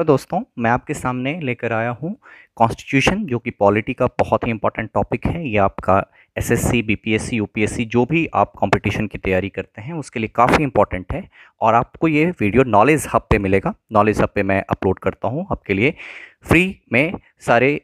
तो दोस्तों मैं आपके सामने लेकर आया हूँ कॉन्स्टिट्यूशन जो कि पॉलिटी का बहुत ही इंपॉर्टेंट टॉपिक है ये आपका एसएससी, बीपीएससी, यूपीएससी जो भी आप कंपटीशन की तैयारी करते हैं उसके लिए काफ़ी इंपॉर्टेंट है और आपको ये वीडियो नॉलेज हब पे मिलेगा नॉलेज हब पे मैं अपलोड करता हूँ आपके लिए फ्री में सारे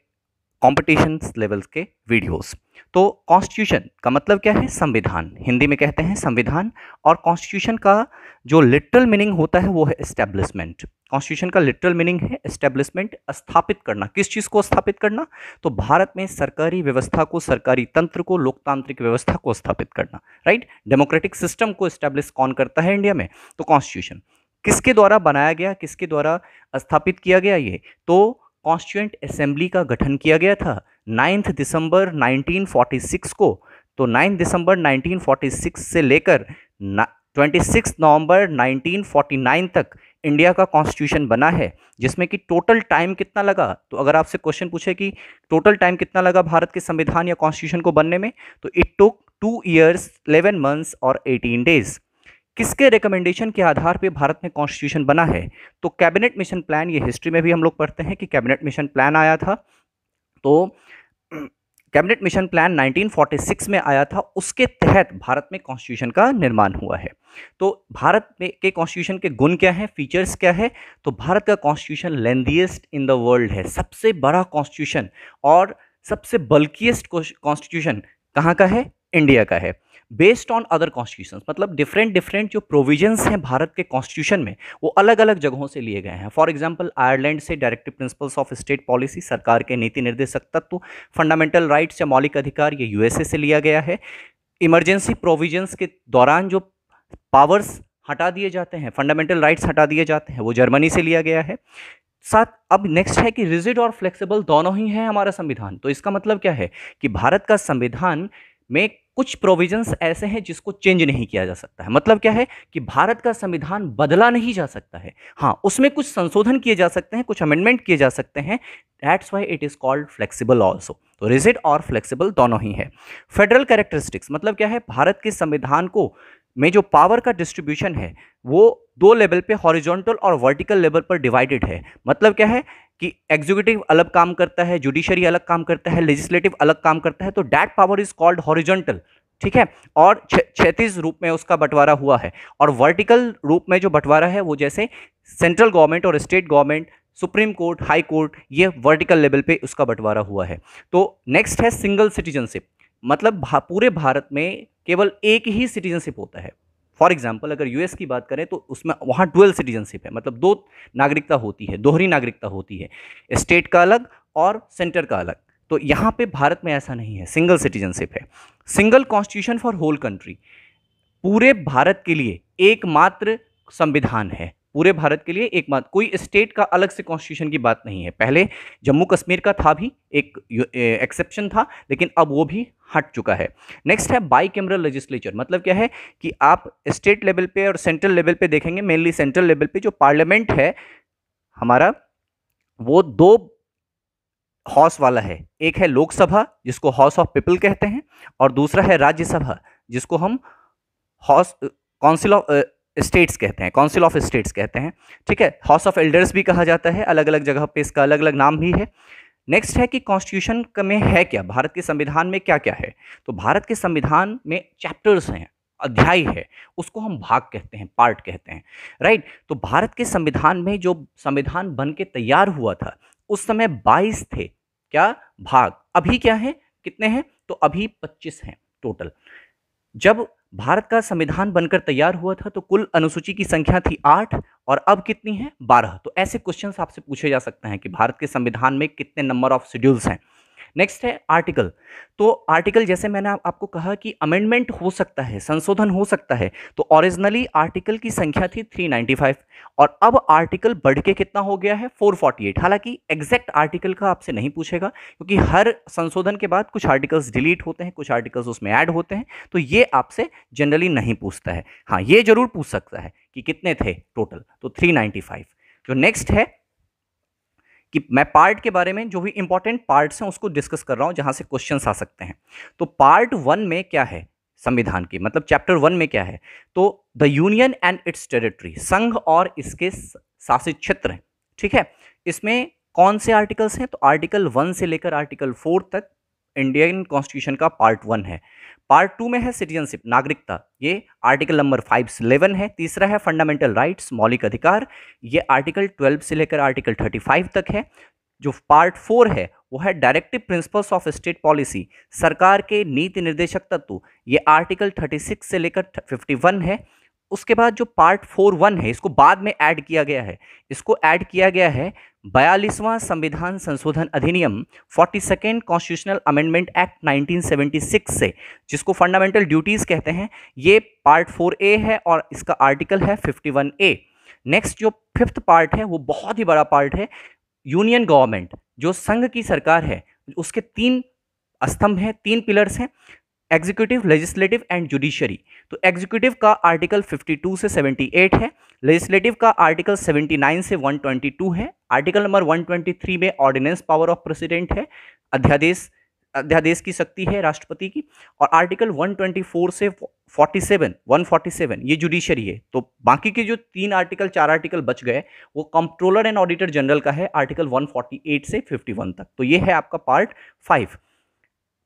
कॉम्पिटिशन लेवल्स के वीडियोज़ तो कॉन्स्टिट्यूशन का मतलब क्या है संविधान हिंदी में कहते हैं संविधान और कॉन्स्टिट्यूशन का जो लिटरल मीनिंग होता है वो है एस्टेब्लिशमेंट कॉन्स्टिट्यूशन का लिटरल मीनिंग है एस्टेब्लिशमेंट स्थापित करना किस चीज़ को स्थापित करना तो भारत में सरकारी व्यवस्था को सरकारी तंत्र को लोकतांत्रिक व्यवस्था को स्थापित करना राइट डेमोक्रेटिक सिस्टम को स्टैब्लिश कौन करता है इंडिया में तो कॉन्स्टिट्यूशन किसके द्वारा बनाया गया किसके द्वारा स्थापित किया गया ये तो कॉन्स्टिट्यूंट असेंबली का गठन किया गया था 9 दिसंबर 1946 को तो 9 दिसंबर 1946 से लेकर 26 नवंबर 1949 तक इंडिया का कॉन्स्टिट्यूशन बना है जिसमें कि टोटल टाइम कितना लगा तो अगर आपसे क्वेश्चन पूछे कि टोटल टाइम कितना लगा भारत के संविधान या कॉन्स्टिट्यूशन को बनने में तो it took two years eleven months और एटीन डेज़ किसके रिकमेंडेशन के आधार पर भारत में कॉन्स्टिट्यूशन बना है तो कैबिनेट मिशन प्लान ये हिस्ट्री में भी हम लोग पढ़ते हैं कि कैबिनेट मिशन प्लान आया था तो कैबिनेट मिशन प्लान 1946 में आया था उसके तहत भारत में कॉन्स्टिट्यूशन का निर्माण हुआ है तो भारत में के कॉन्स्टिट्यूशन के गुण क्या हैं फीचर्स क्या है तो भारत का constitution lengthiest in the world है सबसे बड़ा कॉन्स्टिट्यूशन और सबसे बल्कीस्ट कॉन्स्टिट्यूशन कहाँ का है इंडिया का है बेस्ड ऑन अदर कॉन्स्टिट्यूशन मतलब डिफरेंट डिफरेंट जो प्रोविजंस हैं भारत के कॉन्स्टिट्यूशन में वो अलग अलग जगहों से लिए गए हैं फॉर एग्जाम्पल आयरलैंड से directive principles of state policy सरकार के नीति निर्देशक तत्व फंडामेंटल राइट्स या मौलिक अधिकार ये यूएसए से लिया गया है इमरजेंसी प्रोविजन्स के दौरान जो पावर्स हटा दिए जाते हैं फंडामेंटल राइट्स हटा दिए जाते हैं वो जर्मनी से लिया गया है साथ अब नेक्स्ट है कि रिजिड और फ्लेक्सिबल दोनों ही हैं हमारा संविधान तो इसका मतलब क्या है कि भारत का संविधान में कुछ प्रोविजंस ऐसे हैं जिसको चेंज नहीं किया जा सकता है मतलब क्या है कि भारत का संविधान बदला नहीं जा सकता है हाँ उसमें कुछ संशोधन किए जा सकते हैं कुछ अमेंडमेंट किए जा सकते हैं that's why it is called flexible also तो रिजिड और फ्लेक्सिबल दोनों ही है फेडरल कैरेक्टरिस्टिक्स मतलब क्या है भारत के संविधान को में जो पावर का डिस्ट्रीब्यूशन है वो दो लेवल पे हॉरिजॉन्टल और वर्टिकल लेवल पर डिवाइडेड है मतलब क्या है कि एग्जीक्यूटिव अलग काम करता है जुडिशरी अलग काम करता है लेजिस्लेटिव अलग काम करता है तो that power is called horizontal ठीक है और क्षतिज रूप में उसका बंटवारा हुआ है और वर्टिकल रूप में जो बंटवारा है वो जैसे सेंट्रल गवर्नमेंट और state government supreme court high court ये वर्टिकल लेवल पे उसका बंटवारा हुआ है तो नेक्स्ट है सिंगल सिटीजनशिप मतलब भा, पूरे भारत में केवल एक ही सिटीजनशिप होता है फॉर एग्जाम्पल अगर यूएस की बात करें तो उसमें वहाँ ट्वेल्व सिटीजनशिप है मतलब दो नागरिकता होती है दोहरी नागरिकता होती है स्टेट का अलग और सेंटर का अलग तो यहाँ पे भारत में ऐसा नहीं है सिंगल सिटीजनशिप है single constitution for whole country पूरे भारत के लिए एकमात्र संविधान है पूरे भारत के लिए एक कोई स्टेट का अलग से कॉन्स्टिट्यूशन की बात नहीं है पहले जम्मू कश्मीर का था भी एक एक्सेप्शन था लेकिन अब वो भी हट चुका है नेक्स्ट है बाई कैमरल लेजिस्लेचर मतलब क्या है कि आप स्टेट लेवल पे और सेंट्रल लेवल पे देखेंगे मेनली सेंट्रल लेवल पे जो पार्लियामेंट है हमारा वो दो हाउस वाला है एक है लोकसभा जिसको हाउस ऑफ पीपल कहते हैं और दूसरा है राज्यसभा जिसको हम हाउस काउंसिल ऑफ स्टेट्स कहते हैं काउंसिल ऑफ स्टेट्स कहते हैं ठीक है हाउस ऑफ एल्डर्स भी कहा जाता है अलग अलग जगह पे इसका अलग अलग नाम भी है नेक्स्ट है कि कॉन्स्टिट्यूशन में है क्या भारत के संविधान में क्या क्या है तो भारत के संविधान में चैप्टर्स हैं अध्याय है उसको हम भाग कहते हैं पार्ट कहते हैं राइट तो भारत के संविधान में जो संविधान बन के तैयार हुआ था उस समय 22 थे क्या भाग अभी क्या है कितने हैं तो अभी 25 हैं टोटल जब भारत का संविधान बनकर तैयार हुआ था तो कुल अनुसूची की संख्या थी आठ और अब कितनी है बारह तो ऐसे क्वेश्चन आपसे पूछे जा सकते हैं कि भारत के संविधान में कितने नंबर ऑफ शेड्यूल्स हैं नेक्स्ट है आर्टिकल तो आर्टिकल जैसे मैंने आप, आपको कहा कि अमेंडमेंट हो सकता है संशोधन हो सकता है तो ओरिजिनली आर्टिकल की संख्या थी 395 और अब आर्टिकल बढ़ के कितना हो गया है 448 हालांकि एग्जैक्ट आर्टिकल का आपसे नहीं पूछेगा क्योंकि हर संशोधन के बाद कुछ आर्टिकल्स डिलीट होते हैं कुछ आर्टिकल्स उसमें ऐड होते हैं तो ये आपसे जनरली नहीं पूछता है हाँ ये जरूर पूछ सकता है कि कितने थे टोटल तो थ्री जो नेक्स्ट है कि मैं पार्ट के बारे में जो भी इंपॉर्टेंट पार्ट्स हैं उसको डिस्कस कर रहा हूँ जहाँ से क्वेश्चन आ सकते हैं तो पार्ट वन में क्या है संविधान की मतलब चैप्टर वन में क्या है तो the union and its territory संघ और इसके शासित क्षेत्र ठीक है इसमें कौन से आर्टिकल्स हैं तो आर्टिकल वन से लेकर आर्टिकल फोर तक इंडियन कॉन्स्टिट्यूशन का पार्ट वन है पार्ट टू में है सिटीजनशिप नागरिकता ये आर्टिकल नंबर फाइव से है तीसरा है फंडामेंटल राइट्स मौलिक अधिकार ये आर्टिकल ट्वेल्व से लेकर आर्टिकल थर्टी फाइव तक है जो पार्ट फोर है वो है directive principles of state policy सरकार के नीति निर्देशक तत्व ये आर्टिकल थर्टी सिक्स से लेकर फिफ्टी वन है उसके बाद जो पार्ट फोर वन है इसको बाद में ऐड किया गया है इसको ऐड किया गया है बयालीसवां संविधान संशोधन अधिनियम forty second constitutional amendment act 1976 से जिसको फंडामेंटल ड्यूटीज़ कहते हैं ये पार्ट फोर ए है और इसका आर्टिकल है फिफ्टी वन ए नेक्स्ट जो फिफ्थ पार्ट है वो बहुत ही बड़ा पार्ट है यूनियन गवर्नमेंट जो संघ की सरकार है उसके तीन स्तंभ हैं तीन पिलर्स हैं एग्जीक्यूटिव लेजिस्लेटिव एंड जुडिशरी तो एग्जीक्यूटिव का आर्टिकल 52 से 78 है लेजिस्लेटिव का आर्टिकल 79 से 122 है आर्टिकल नंबर 123 में ऑर्डिनेंस पावर ऑफ प्रेसिडेंट है अध्यादेश अध्यादेश की शक्ति है राष्ट्रपति की और आर्टिकल 124 से 47 147 ये जुडिशरी है तो बाकी के जो तीन आर्टिकल चार आर्टिकल बच गए वो कंट्रोलर एंड ऑडिटर जनरल का है आर्टिकल 148 से 51 तक तो ये है आपका पार्ट फाइव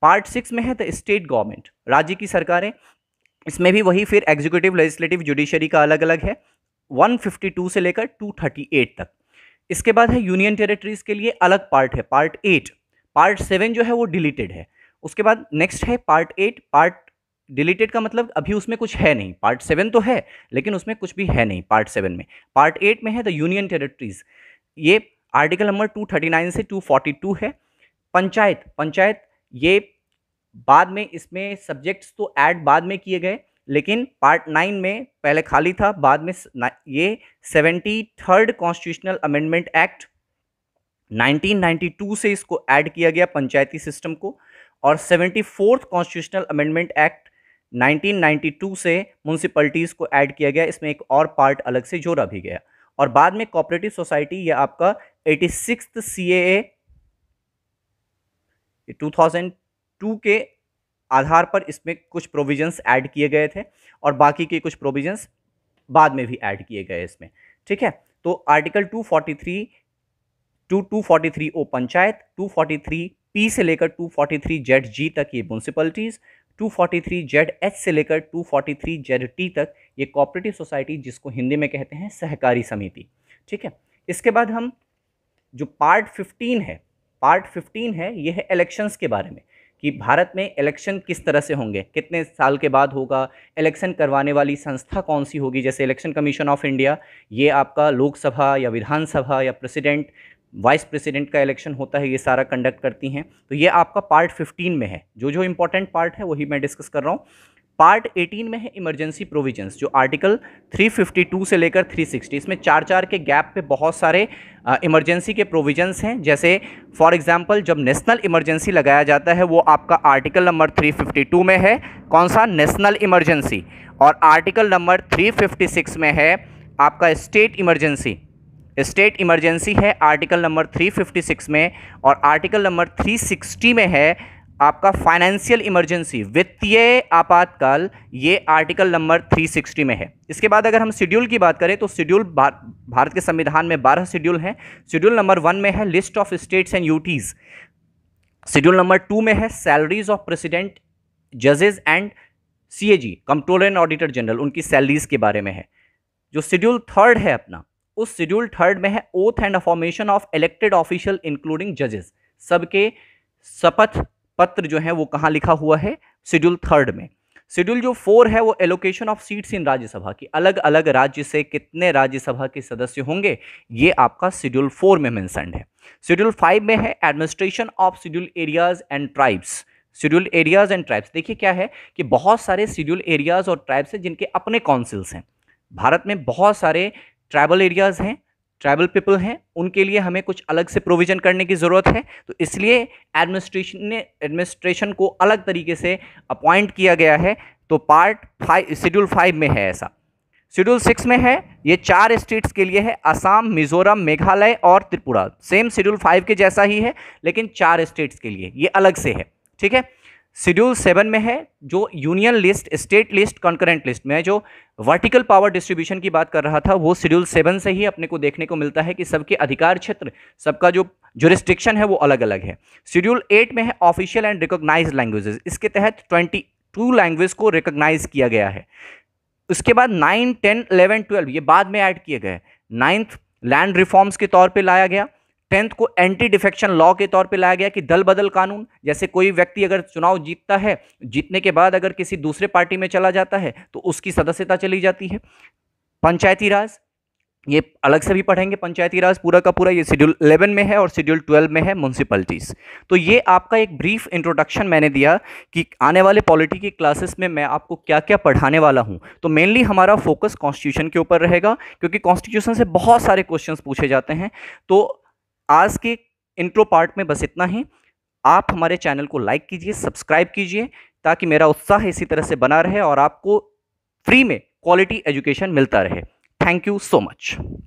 पार्ट सिक्स में है द स्टेट गवर्नमेंट राज्य की सरकारें इसमें भी वही फिर एग्जीक्यूटिव लेजिस्लेटिव जुडिशरी का अलग अलग है 152 से लेकर 238 तक इसके बाद है यूनियन टेरिटरीज के लिए अलग पार्ट है पार्ट एट पार्ट सेवन जो है वो डिलीटेड है उसके बाद नेक्स्ट है पार्ट एट पार्ट डिलीटेड का मतलब अभी उसमें कुछ है नहीं पार्ट सेवन तो है लेकिन उसमें कुछ भी है नहीं पार्ट सेवन में पार्ट एट में है द यूनियन टेरिटरीज ये आर्टिकल नंबर 239 से 242 है पंचायत पंचायत ये बाद में इसमें सब्जेक्ट्स तो ऐड बाद में किए गए लेकिन पार्ट नाइन में पहले खाली था बाद में ये seventy third constitutional amendment act 1992 से इसको ऐड किया गया पंचायती सिस्टम को और seventy fourth constitutional amendment act 1992 से म्यूनसिपलिटीज़ को ऐड किया गया इसमें एक और पार्ट अलग से जोड़ा भी गया और बाद में कॉपरेटिव सोसाइटी या आपका eighty six C two thousand two के आधार पर इसमें कुछ प्रोविजंस ऐड किए गए थे और बाकी के कुछ प्रोविजंस बाद में भी ऐड किए गए इसमें ठीक है तो article 243 two three O panchayat 243 P से लेकर 243 जेड जी तक ये म्यूनसिपलिटीज़ 243 जेड एच से लेकर 243 जेड टी तक ये कोऑपरेटिव सोसाइटी जिसको हिंदी में कहते हैं सहकारी समिति ठीक है इसके बाद हम जो पार्ट 15 है पार्ट फिफ्टीन है ये है इलेक्शंस के बारे में कि भारत में इलेक्शन किस तरह से होंगे कितने साल के बाद होगा इलेक्शन करवाने वाली संस्था कौन सी होगी जैसे इलेक्शन कमीशन ऑफ इंडिया ये आपका लोकसभा या विधानसभा या प्रेसिडेंट वाइस प्रेसिडेंट का इलेक्शन होता है ये सारा कंडक्ट करती हैं तो ये आपका पार्ट 15 में है जो जो इम्पोर्टेंट पार्ट है वही मैं डिस्कस कर रहा हूँ पार्ट 18 में है इमरजेंसी प्रोविजंस जो आर्टिकल 352 से लेकर 360 इसमें चार चार के गैप पे बहुत सारे इमरजेंसी के प्रोविजंस हैं जैसे फॉर एग्जांपल जब नेशनल इमरजेंसी लगाया जाता है वो आपका आर्टिकल नंबर 352 में है कौन सा नेशनल इमरजेंसी और आर्टिकल नंबर 356 में है आपका स्टेट इमरजेंसी स्टेट इमरजेंसी है आर्टिकल नंबर 356 में और आर्टिकल नंबर 360 में है आपका फाइनेंशियल इमरजेंसी वित्तीय आपातकाल ये आर्टिकल नंबर 360 में है इसके बाद अगर हम शेड्यूल की बात करें तो शेड्यूल भार, भारत के संविधान में 12 शेड्यूल हैं शेड्यूल नंबर वन में है list of states and UTs schedule number two में है सैलरीज ऑफ प्रेसिडेंट जजेज and C A G controller and auditor general उनकी सैलरीज के बारे में है जो शेड्यूल थर्ड है अपना उस शेड्यूल थर्ड में है oath and affirmation of elected official including जजेस सबके शपथ पत्र जो है वो कहाँ लिखा हुआ है शेड्यूल थर्ड में शेड्यूल जो फोर है वो allocation of seats in Rajya Sabha की अलग अलग राज्य से कितने राज्यसभा के सदस्य होंगे ये आपका शेड्यूल फोर में मैंसन है शेड्यूल फाइव में है administration of schedule areas and tribes schedule areas and tribes देखिए क्या है कि बहुत सारे शेड्यूल एरियाज और ट्राइब्स हैं जिनके अपने काउंसिल्स हैं भारत में बहुत सारे ट्राइबल एरियाज हैं ट्राइबल पीपल हैं उनके लिए हमें कुछ अलग से प्रोविज़न करने की ज़रूरत है तो इसलिए एडमिनिस्ट्रेशन ने एडमिनिस्ट्रेशन को अलग तरीके से अपॉइंट किया गया है तो पार्ट फाइव शेड्यूल फाइव में है ऐसा शेड्यूल सिक्स में है ये चार स्टेट्स के लिए है असम मिजोरम मेघालय और त्रिपुरा सेम शेड्यूल फाइव के जैसा ही है लेकिन चार स्टेट्स के लिए ये अलग से है ठीक है शेड्यूल सेवन में है जो union list state list concurrent list में जो वर्टिकल पावर डिस्ट्रीब्यूशन की बात कर रहा था वो शेड्यूल सेवन से ही अपने को देखने को मिलता है कि सबके अधिकार क्षेत्र सबका जो रिस्ट्रिक्शन है वो अलग अलग है शेड्यूल एट में है ऑफिशियल एंड रिकोगनाइज लैंग्वेजेस इसके तहत ट्वेंटी टू लैंग्वेज को रिकोगनाइज किया गया है उसके बाद नाइन टेन अलेवन ट्वेल्व ये बाद में ऐड किए गए नाइन्थ लैंड रिफॉर्म्स के तौर पर लाया गया टेंथ को एंटी डिफेक्शन लॉ के तौर पे लाया गया कि दल बदल कानून जैसे कोई व्यक्ति अगर चुनाव जीतता है जीतने के बाद अगर किसी दूसरे पार्टी में चला जाता है तो उसकी सदस्यता चली जाती है पंचायती राज ये अलग से भी पढ़ेंगे पंचायती राज पूरा का पूरा ये शेड्यूल इलेवन में है और शेड्यूल ट्वेल्व में है म्यूनसिपलिटीज़ तो ये आपका एक ब्रीफ इंट्रोडक्शन मैंने दिया कि आने वाले पॉलिटी की क्लासेस में मैं आपको क्या क्या पढ़ाने वाला हूँ तो मेनली हमारा फोकस कॉन्स्टिट्यूशन के ऊपर रहेगा क्योंकि कॉन्स्टिट्यूशन से बहुत सारे क्वेश्चन पूछे जाते हैं तो आज के इंट्रो पार्ट में बस इतना ही आप हमारे चैनल को लाइक कीजिए सब्सक्राइब कीजिए ताकि मेरा उत्साह इसी तरह से बना रहे और आपको फ्री में क्वालिटी एजुकेशन मिलता रहे थैंक यू सो मच